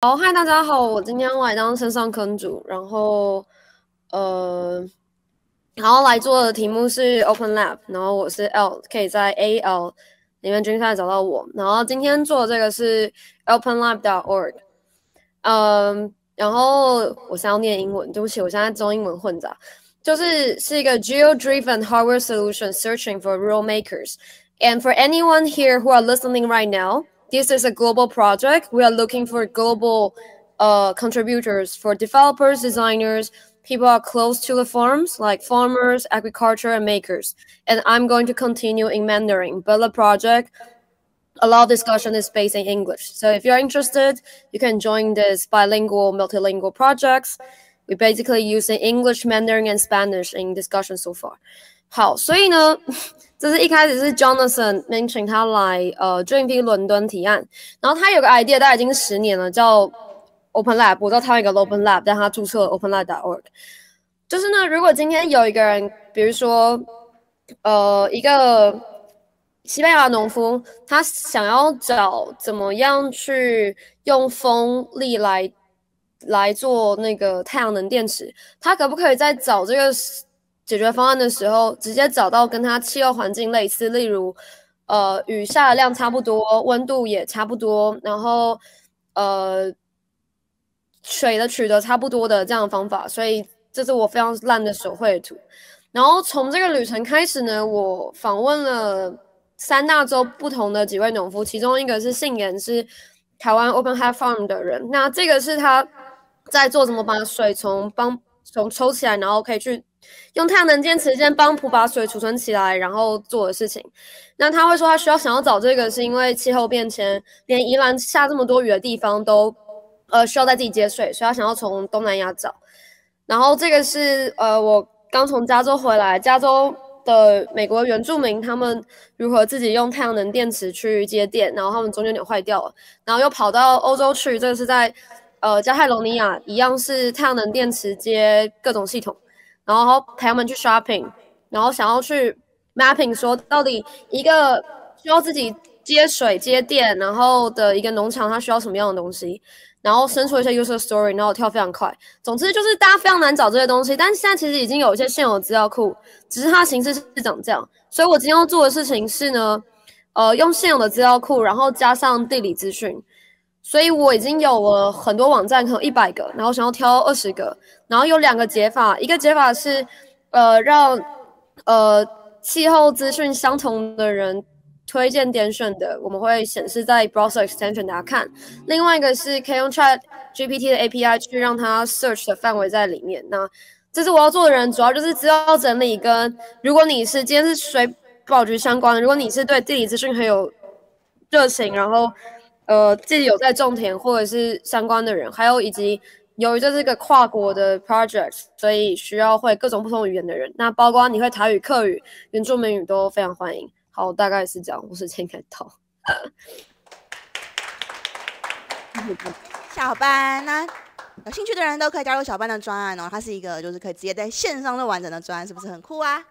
好，嗨，大家好，我今天来当线上坑主，然后，呃，然后来做的题目是 Open Lab，然后我是 L，可以在 AL 里面群上找到我，然后今天做这个是 Open Lab. dot org，嗯，然后我现在念英文，对不起，我现在中英文混杂，就是是一个 Geo Driven Hardware Solutions，searching for real makers，and for anyone here who are listening right now。this is a global project. We are looking for global uh, contributors for developers, designers, people are close to the farms, like farmers, agriculture, and makers. And I'm going to continue in Mandarin, but the project, a lot of discussion is based in English. So if you're interested, you can join this bilingual, multilingual projects. We basically using English, Mandarin, and Spanish in discussion so far. 好，所以呢，这是一开始是 j o a n h a n mention 他来呃，最近去伦敦提案，然后他有个 idea，大概已经十年了，叫 Open Lab。我知道他有一个 Open Lab，但他注册了 Open Lab.org。就是呢，如果今天有一个人，比如说呃，一个西班牙农夫，他想要找怎么样去用风力来来做那个太阳能电池，他可不可以在找这个？解决方案的时候，直接找到跟它气候环境类似，例如，呃，雨下的量差不多，温度也差不多，然后，呃，水的取得差不多的这样的方法。所以这是我非常烂的手绘图。然后从这个旅程开始呢，我访问了三大洲不同的几位农夫，其中一个是杏严，是台湾 Open High Farm 的人。那这个是他在做什么把水从帮从抽起来，然后可以去用太阳能电池先帮浦把水储存起来，然后做的事情。那他会说他需要想要找这个，是因为气候变迁，连宜兰下这么多雨的地方都，呃，需要在自己接水，所以他想要从东南亚找。然后这个是呃，我刚从加州回来，加州的美国原住民他们如何自己用太阳能电池去接电，然后他们中间有点坏掉了，然后又跑到欧洲去，这个是在。呃，加泰罗尼亚一样是太阳能电池接各种系统，然后陪他们去 shopping，然后想要去 mapping，说到底一个需要自己接水接电，然后的一个农场它需要什么样的东西，然后生出一些 user story，然后跳非常快。总之就是大家非常难找这些东西，但现在其实已经有一些现有的资料库，只是它的形式是长这样。所以我今天要做的事情是呢，呃，用现有的资料库，然后加上地理资讯。所以我已经有了很多网站，可能一百个，然后想要挑二十个。然后有两个解法，一个解法是，呃，让呃气候资讯相同的人推荐点选的，我们会显示在 browser extension 大家看。另外一个是可以用 Chat GPT 的 API 去让它 search 的范围在里面。那这是我要做的人，主要就是资料整理跟。如果你是今天是水保局相关的，如果你是对地理资讯很有热情，然后。呃，自己有在种田或者是相关的人，还有以及由于这是一个跨国的 project，所以需要会各种不同语言的人。那包括你会台语、客语、原著民语都非常欢迎。好，大概是这样，我时间快到。小班，那有兴趣的人都可以加入小班的专案哦，它是一个就是可以直接在线上就完整的专案，是不是很酷啊？